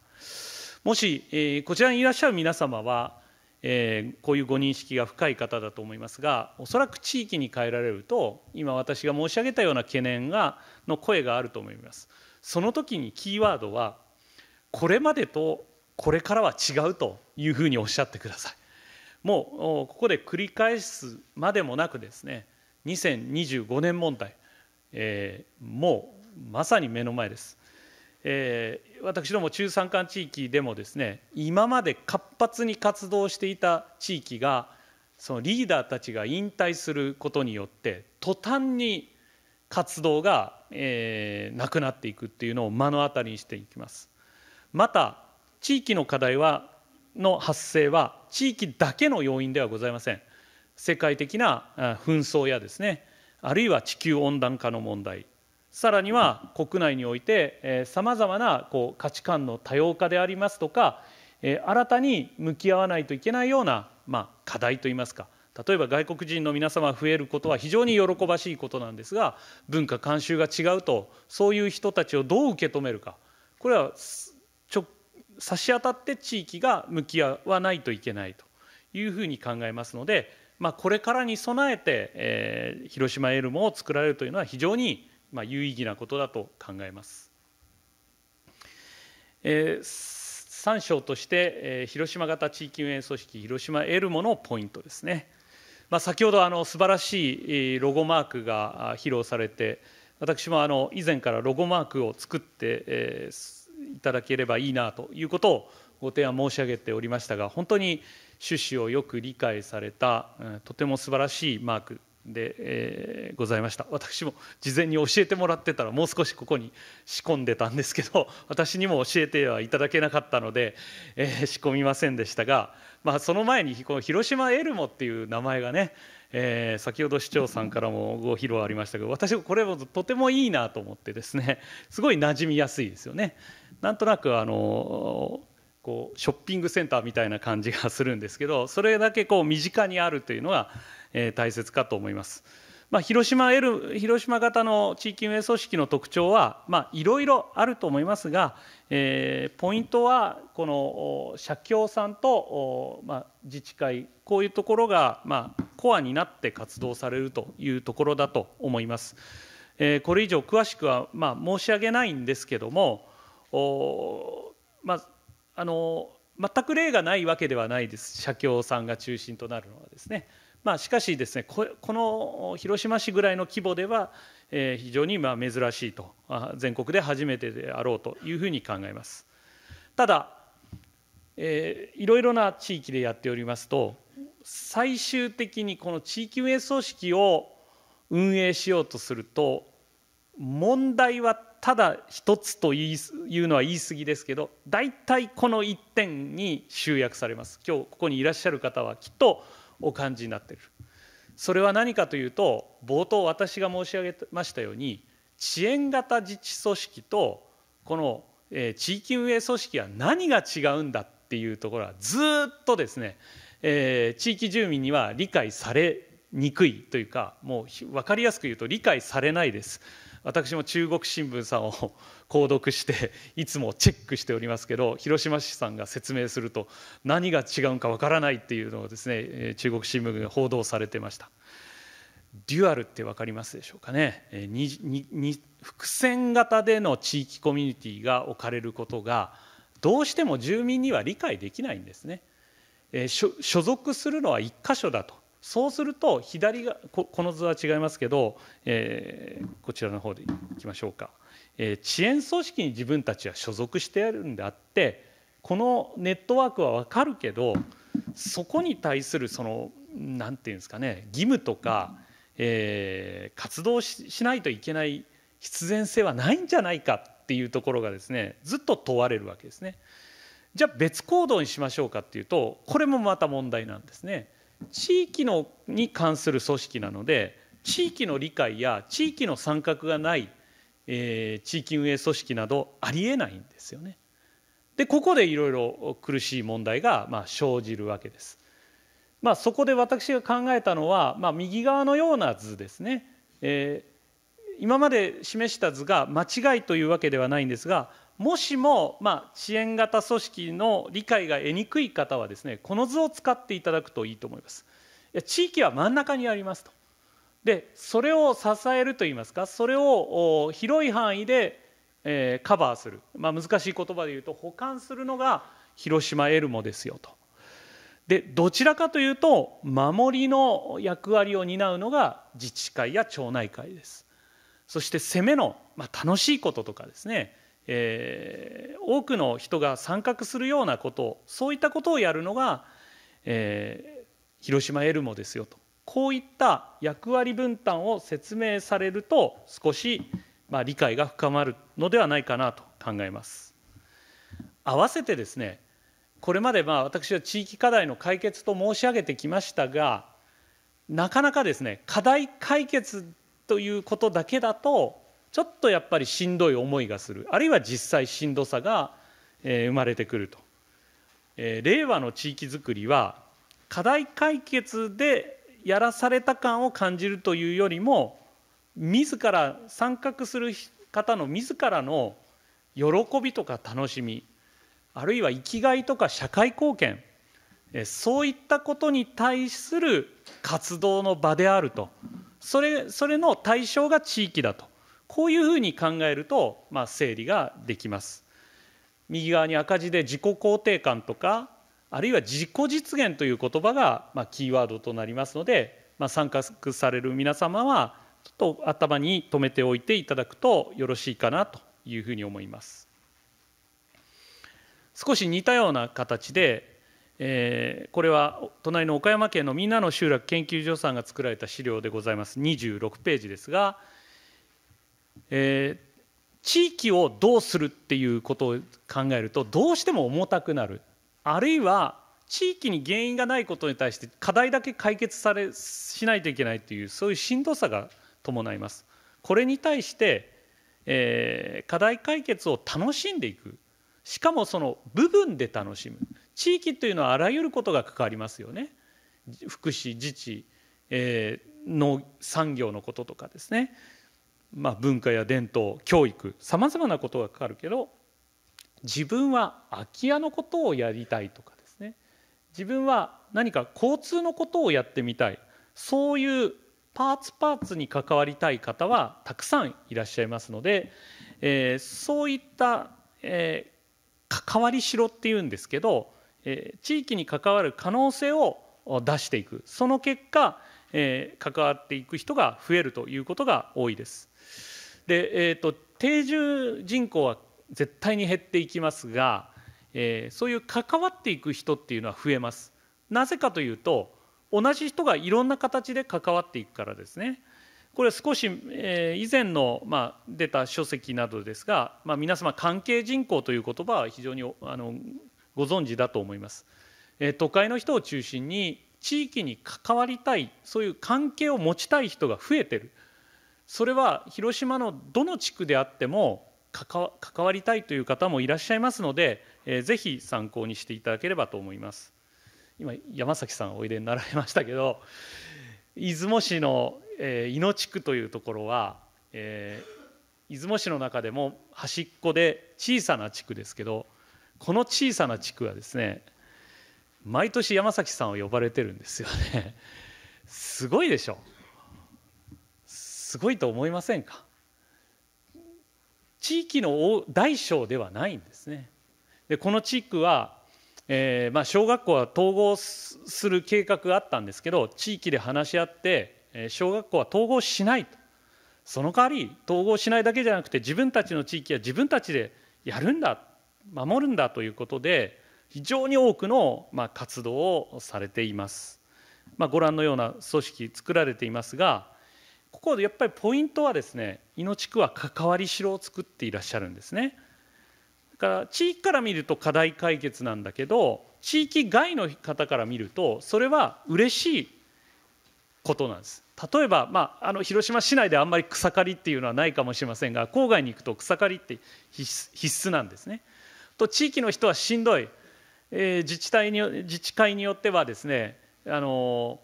もし、えー、こちらにいらっしゃる皆様は、えー、こういうご認識が深い方だと思いますがおそらく地域に変えられると今私が申し上げたような懸念がの声があると思いますその時にキーワードはこれまでとこれからは違うというふうにおっしゃってくださいもうここで繰り返すまでもなくですね2025年問題、えー、もうまさに目の前です。えー、私ども中山間地域でもですね今まで活発に活動していた地域がそのリーダーたちが引退することによって途端に活動が、えー、なくなっていくっていうのを目の当たりにしていきます。また地域の課題はの発生は地域だけの要因ではございません。世界的な紛争やですねあるいは地球温暖化の問題さらには国内においてさまざまなこう価値観の多様化でありますとか新たに向き合わないといけないような、まあ、課題といいますか例えば外国人の皆様が増えることは非常に喜ばしいことなんですが文化慣習が違うとそういう人たちをどう受け止めるかこれはちょ差し当たって地域が向き合わないといけないというふうに考えますのでまあ、これからに備えて、えー、広島エルモを作られるというのは非常に、まあ、有意義なことだと考えます。えー、3章として、えー、広島型地域運営組織広島エルモのポイントですね。まあ、先ほどあの素晴らしいロゴマークが披露されて私もあの以前からロゴマークを作って、えー、いただければいいなということをご提案申し上げておりましたが本当に趣旨をよく理解された、とても素晴らしいマークで、えー、ございました私も事前に教えてもらってたらもう少しここに仕込んでたんですけど 私にも教えてはいただけなかったので、えー、仕込みませんでしたが、まあ、その前にこの広島エルモっていう名前がね、えー、先ほど市長さんからもご披露ありましたけど私はこれもとてもいいなと思ってですねすごい馴染みやすいですよね。なんとなくあのーこうショッピングセンターみたいな感じがするんですけど それだけこう身近にあるというのが、えー、大切かと思います。まあ、広島 L 広島型の地域運営組織の特徴はいろいろあると思いますが、えー、ポイントはこの社協さんと、まあ、自治会こういうところが、まあ、コアになって活動されるというところだと思います。えこれ以上詳しくは、まあ、申し上げないんですけどもまあ、あの全く例がないわけではないです社協さんが中心となるのはですね。まあ、しかしですねこの広島市ぐらいの規模では、えー、非常にまあ珍しいと全国で初めてであろうというふうに考えます。ただ、えー、いろいろな地域でやっておりますと最終的にこの地域運営組織を運営しようとすると問題はただ一つと言うのは言い過ぎですけど大体この一点に集約されます今日ここにいらっしゃる方はきっとお感じになってるそれは何かというと冒頭私が申し上げましたように遅延型自治組織とこの地域運営組織は何が違うんだっていうところはずっとですね、えー、地域住民には理解されにくいというかもう分かりやすく言うと理解されないです。私も中国新聞さんを購読していつもチェックしておりますけど広島市さんが説明すると何が違うんかわからないっていうのをですね中国新聞が報道されてました。デュアルって分かりますでしょうかね伏線型での地域コミュニティが置かれることがどうしても住民には理解できないんですね。所属するのは1箇所だとそうすると左がこの図は違いますけど、えー、こちらの方でいきましょうか、えー、遅延組織に自分たちは所属してやるんであってこのネットワークは分かるけどそこに対するその何て言うんですかね義務とか、えー、活動しないといけない必然性はないんじゃないかっていうところがですねずっと問われるわけですね。じゃあ別行動にしましょうかっていうとこれもまた問題なんですね。地域のに関する組織なので地域の理解や地域の参画がない、えー、地域運営組織などありえないんですよね。でここでいろいろ苦しい問題が、まあ、生じるわけです。まあ、そこで私が考えたのは、まあ、右側のような図ですね、えー、今まで示した図が間違いというわけではないんですがもしも、まあ、支援型組織の理解が得にくい方はですねこの図を使っていただくといいと思います。いや地域は真ん中にありますとでそれを支えるといいますかそれを広い範囲で、えー、カバーする、まあ、難しい言葉で言うと保管するのが広島エルモですよと。でどちらかというと守りの役割を担うのが自治会や町内会です。そして攻めの、まあ、楽しいこととかですねえー、多くの人が参画するようなことそういったことをやるのが、えー、広島エルモですよとこういった役割分担を説明されると少し、まあ、理解が深まるのではないかなと考えます。合わせてですねこれまでまあ私は地域課題の解決と申し上げてきましたがなかなかですね課題解決ということだけだとちょっとやっぱりしんどい思いがするあるいは実際しんどさが生まれてくると。令和の地域づくりは課題解決でやらされた感を感じるというよりも自ら参画する方の自らの喜びとか楽しみあるいは生きがいとか社会貢献そういったことに対する活動の場であるとそれそれの対象が地域だとこういうふうに考えると、まあ、整理ができます。右側に赤字で自己肯定感とかあるいは自己実現という言葉が、まあ、キーワードとなりますので、まあ、参加される皆様はちょっと頭に留めておいていただくとよろしいかなというふうに思います。少し似たような形でえー、これは隣の岡山県のみんなの集落研究所さんが作られた資料でございます26ページですがえー、地域をどうするっていうことを考えるとどうしても重たくなるあるいは地域に原因がないことに対して課題だけ解決されしないといけないというそういうしんどさが伴います。これに対して、えー、課題解決を楽しんでいくしかもその部分で楽しむ地域というのはあらゆることが関わりますよね福祉自治、えー、農産業のこととかですねまあ、文化や伝統教育さまざまなことがかかるけど自分は空き家のことをやりたいとかですね自分は何か交通のことをやってみたいそういうパーツパーツに関わりたい方はたくさんいらっしゃいますので、えー、そういった、えー、関わりしろっていうんですけど、えー、地域に関わる可能性を出していくその結果、え関わっていく人が増えるということが多いです。で、えーと、定住人口は絶対に減っていきますが、えー、そういう関わっていく人っていうのは増えます。なぜかというと同じ人がいろんな形で関わっていくからですね。これは少し、えー、以前の、まあ、出た書籍などですが、まあ、皆様関係人口という言葉は非常にあのご存知だと思います。えー、都会の人を中心に地域に関わりたいそういう関係を持ちたい人が増えてる。それは広島のどの地区であっても関わりたいという方もいらっしゃいますので、えー、ぜひ参考にしていただければと思います。今山崎さんおいでになられましたけど出雲市の、えー、野地区というところは、えー、出雲市の中でも端っこで小さな地区ですけどこの小さな地区はですね毎年山崎さんを呼ばれてるんですよね。すごいでしょすごいと思いませんか地域の大小ではないんですね。でこの地区は、えー、まあ、小学校は統合する計画があったんですけど地域で話し合って小学校は統合しないとその代わり統合しないだけじゃなくて自分たちの地域は自分たちでやるんだ守るんだということで非常に多くの、まあ、活動をされています。まあ、ご覧のような組織作られていますがこでやっぱりポイントはですね「命区は関わり城を作っていらっしゃるんですね。だから地域から見ると課題解決なんだけど地域外の方から見るとそれは嬉しいことなんです。例えば、まあ、あの広島市内であんまり草刈りっていうのはないかもしれませんが郊外に行くと草刈りって必須なんですね。と地域の人はしんどい、えー、自治体に自治会によってはですねあの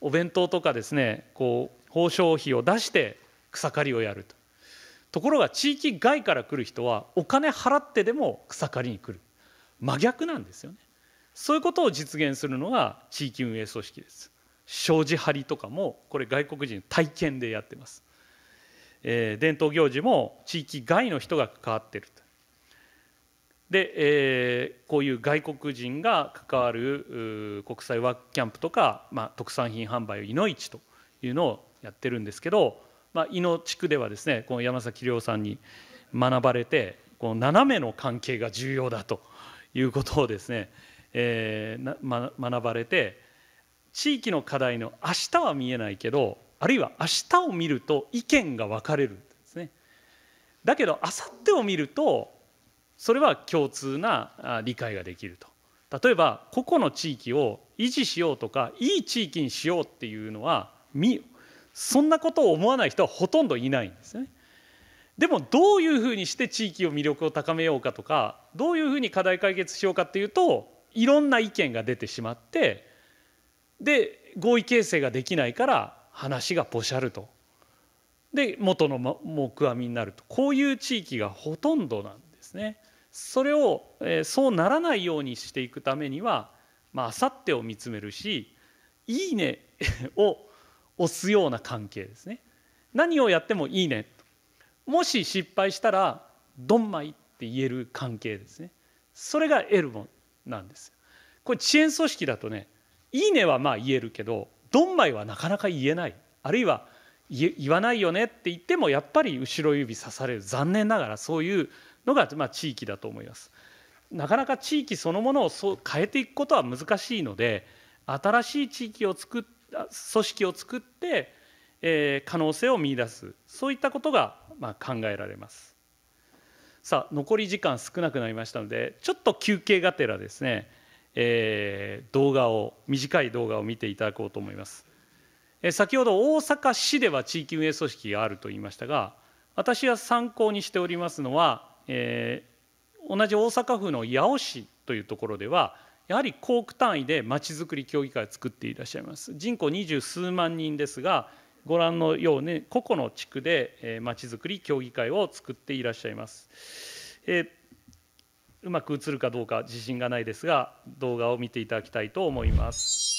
お弁当とかですねこう報奨費を出して草刈りをやるとところが地域外から来る人はお金払ってでも草刈りに来る真逆なんですよねそういうことを実現するのが地域運営組織です障子張りとかもこれ外国人体験でやってます、えー、伝統行事も地域外の人が関わってるとで、えー、こういう外国人が関わる国際ワークキャンプとか、まあ、特産品販売をいのいちというのをやってるんですけど、まあ、伊野地区ではですねこの山崎亮さんに学ばれてこの斜めの関係が重要だということをですね、えーま、学ばれて地域の課題の明日は見えないけどあるいは明日を見ると意見が分かれるんですね。だけど明後日を見るとそれは共通な理解ができると。例えば個々の地域を維持しようとかいい地域にしようっていうのは見そんなことを思わない人はほとんどいないんですね。でもどういうふうにして地域を魅力を高めようかとかどういうふうに課題解決しようかっていうといろんな意見が出てしまってで合意形成ができないから話がポシャるとで元の木阿弥になるとこういう地域がほとんどなんですね。それを、えー、そうならないようにしていくためにはまあさってを見つめるし「いいね 」を押すような関係ですね何をやってもいいねもし失敗したらドンマイって言える関係ですねそれがエルボンなんですこれ遅延組織だとねいいねはまあ言えるけどドンマイはなかなか言えないあるいは言わないよねって言ってもやっぱり後ろ指刺される残念ながらそういうのがまあ地域だと思いますなかなか地域そのものをそう変えていくことは難しいので新しい地域を作っ組織を作って、えー、可能性を見出すそういったことが、まあ、考えられますさあ残り時間少なくなりましたのでちょっと休憩がてらですね、えー、動画を短い動画を見ていただこうと思います、えー、先ほど大阪市では地域運営組織があると言いましたが私は参考にしておりますのは、えー、同じ大阪府の八尾市というところではやはり校区単位でまちづくり協議会を作っていらっしゃいます人口二十数万人ですがご覧のように個々の地区でまちづくり協議会を作っていらっしゃいます、えー、うまく映るかどうか自信がないですが動画を見ていただきたいと思います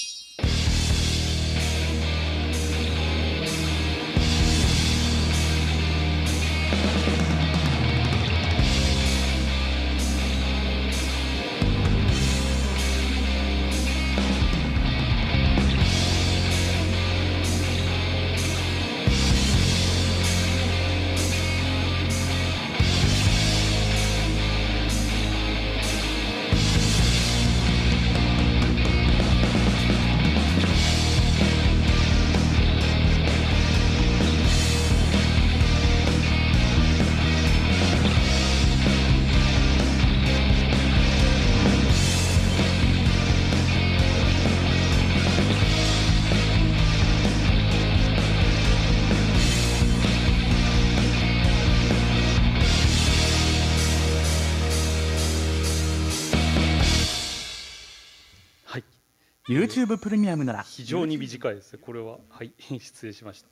YouTube プレミアムなら非常に短いですこれははい 失礼しました、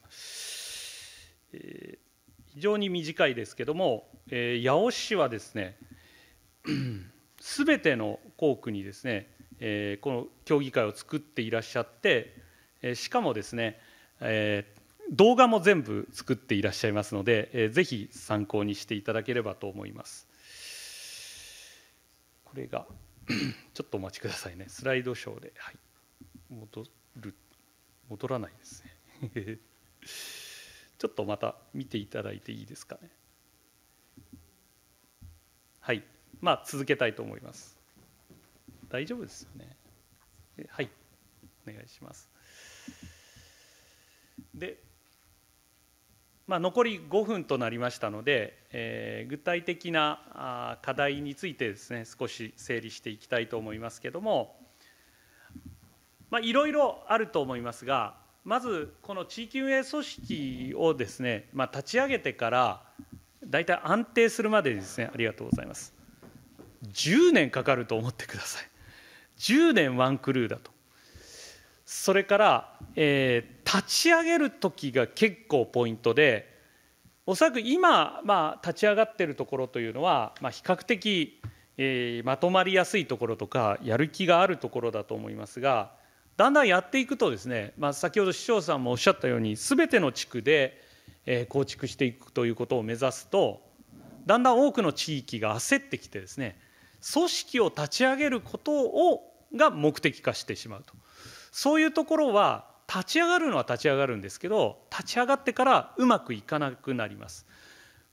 えー、非常に短いですけども、えー、八尾市はですね すべての校区にですね、えー、この協議会を作っていらっしゃって、えー、しかもですね、えー、動画も全部作っていらっしゃいますので、えー、ぜひ参考にしていただければと思います。これが ちょっとお待ちくださいねスライドショーで、はい、戻る戻らないですね ちょっとまた見ていただいていいですかねはいまあ続けたいと思います大丈夫ですよねはいお願いしますでまあ、残り5分となりましたので、えー、具体的な課題についてですね少し整理していきたいと思いますけどもいろいろあると思いますがまずこの地域運営組織をですね、まあ、立ち上げてから大体安定するまでですねありがとうございます10年かかると思ってください10年ワンクルーだとそれから、えー、立ち上げる時が結構ポイントでおそらく今、まあ、立ち上がってるところというのは、まあ、比較的、えー、まとまりやすいところとかやる気があるところだと思いますがだんだんやっていくとですね、まあ、先ほど市長さんもおっしゃったように全ての地区で、えー、構築していくということを目指すとだんだん多くの地域が焦ってきてですね組織を立ち上げることをが目的化してしまうと。そういうところは立ち上がるのは立ち上がるんですけど立ち上がってからうまくいかなくなります。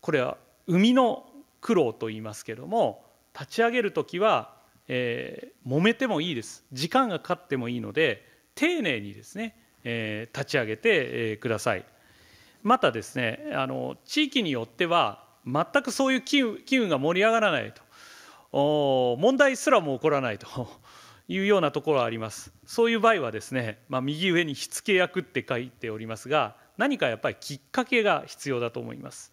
これは生みの苦労と言いますけども立ち上げる時は、えー、揉めてもいいです時間がかかってもいいので丁寧にですね、えー、立ち上げて、えください。またですねあの地域によっては全くそういう機運が盛り上がらないと問題すらも起こらないというようなところはありますそういう場合はですね、まあ、右上に火付け役って書いておりますが何かやっぱりきっかけが必要だと思います。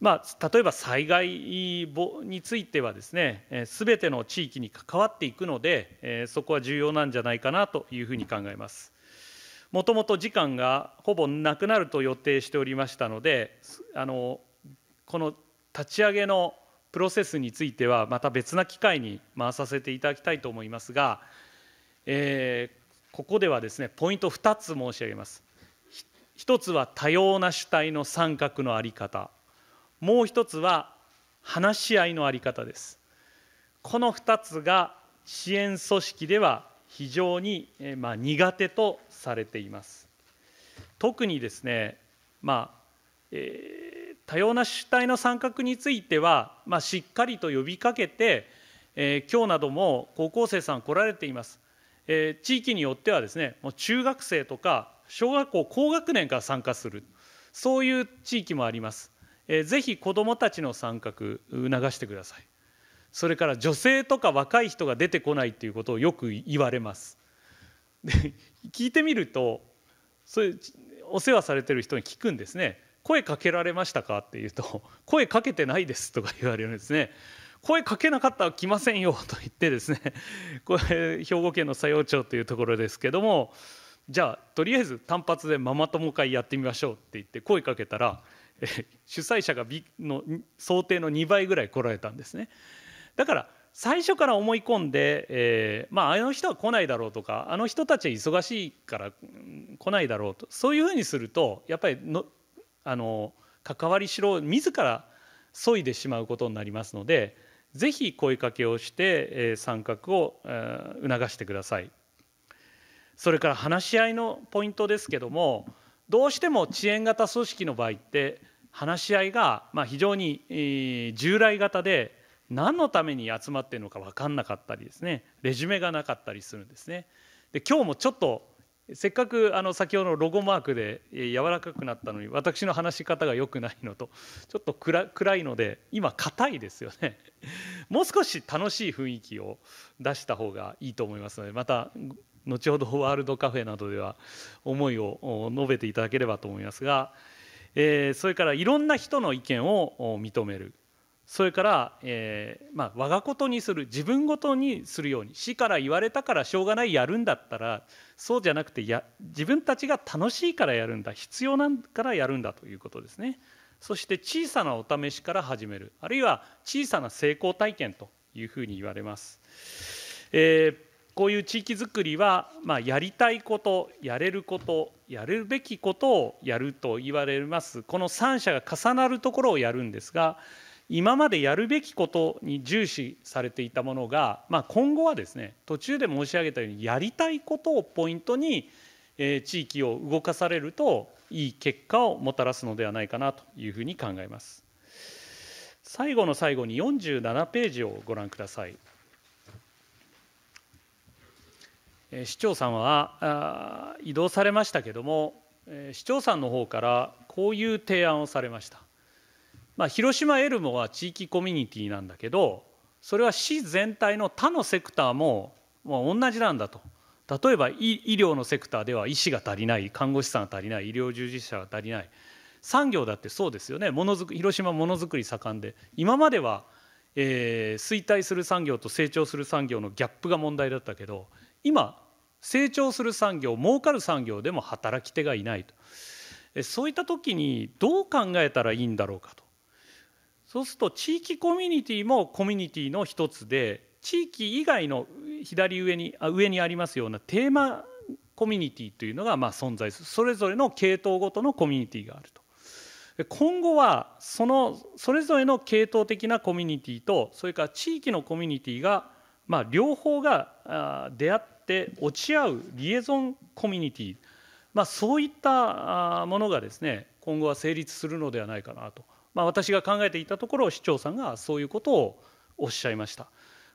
まあ、例えば災害についてはですね、すべての地域に関わっていくので、えそこは重要なんじゃないかなというふうに考えます。もともと時間がほぼなくなると予定しておりましたので、あのこの立ち上げのプロセスについてはまた別な機会に回させていただきたいと思いますが、えー、ここではですねポイント2つ申し上げます1つは多様な主体の参画の在り方もう1つは話し合いの在り方ですこの2つが支援組織では非常に、えー、まあ、苦手とされています特にですねまあ、えー多様な主体の参画については、まあ、しっかりと呼びかけて、えー、今日なども高校生さん来られています、えー、地域によってはですねもう中学生とか小学校高学年から参加するそういう地域もあります、えー、ぜひ子どもたちの参画促してくださいそれから女性とか若い人が出てこないということをよく言われますで聞いてみるとそれお世話されてる人に聞くんですね声かけられましたかって言うと、声かけてないですとか言われるんですね。声かけなかったら来ませんよと言ってですね、これ、兵庫県の佐用町というところですけども、じゃあ、とりあえず単発でママ友会やってみましょうって言って、声かけたら、主催者がの想定の2倍ぐらい来られたんですね。だから最初から思い込んで、えー、まあ、あの人は来ないだろうとかあの人たちは忙しいから来ないだろうとそういうふうにするとやっぱりの関わりしろ自らそいでしまうことになりますのでぜひ声かけをして参画を促してください。それから話し合いのポイントですけどもどうしても遅延型組織の場合って話し合いが非常に従来型で何のために集まっているのか分かんなかったりですねレジュメがなかったりするんですね。で今日もちょっとせっかくあの先ほどのロゴマークで柔らかくなったのに私の話し方が良くないのとちょっと暗暗いので今硬いですよねもう少し楽しい雰囲気を出した方がいいと思いますのでまた後ほどワールドカフェなどでは思いを述べていただければと思いますが、えー、それからいろんな人の意見を認めるそれから、えーまあ、我がことにする自分ごとにするように死から言われたからしょうがないやるんだったらそうじゃなくてや自分たちが楽しいからやるんだ必要なんからやるんだということですね。そして小さなお試しから始めるあるいは小さな成功体験というふうに言われます。えーこういう地域づくりは、まあ、やりたいことやれることやるべきことをやると言われますこの3者が重なるところをやるんですが今までやるべきことに重視されていたものが、まあ、今後はですね途中で申し上げたようにやりたいことをポイントに、えー、地域を動かされるといい結果をもたらすのではないかなというふうに考えます。最後の最後に47ページをご覧ください。え市長さんはあ移動されましたけどもえ市長さんの方からこういう提案をされましたまあ、広島エルモは地域コミュニティなんだけどそれは市全体の他のセクターも、まあ、同じなんだと例えば医療のセクターでは医師が足りない看護師さんが足りない医療従事者が足りない産業だってそうですよねものづく広島ものづくり盛んで今までは、えー、衰退する産業と成長する産業のギャップが問題だったけど今成長する産業儲かる産業でも働き手がいないとそういった時にどう考えたらいいんだろうかとそうすると地域コミュニティもコミュニティの一つで地域以外の左上にあ上にありますようなテーマコミュニティというのがまあ存在するそれぞれの系統ごとのコミュニティがあると。今後はそのそれぞれの系統的なコミュニティとそれから地域のコミュニティがまあ両方が出会って落ち合うリエゾンコミュニティまあそういったものがですね今後は成立するのではないかなとまあ、私が考えていたところ市長さんがそういうことをおっしゃいました。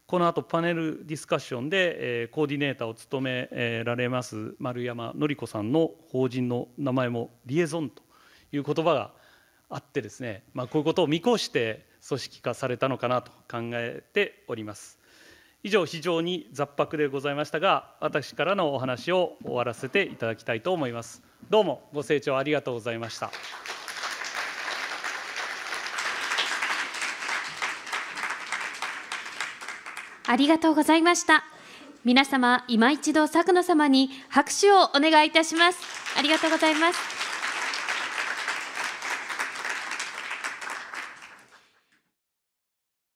この後パネルディスカッションで、えー、コーディネーターを務められます丸山紀子さんの法人の名前もリエゾンという言葉があってですね、まあ、こういうことを見越して組織化されたのかなと考えております以上非常に雑白でございましたが私からのお話を終わらせていただきたいと思いますどうもご清聴ありがとうございましたありがとうございました皆様今一度佐久野様に拍手をお願いいたしますありがとうございます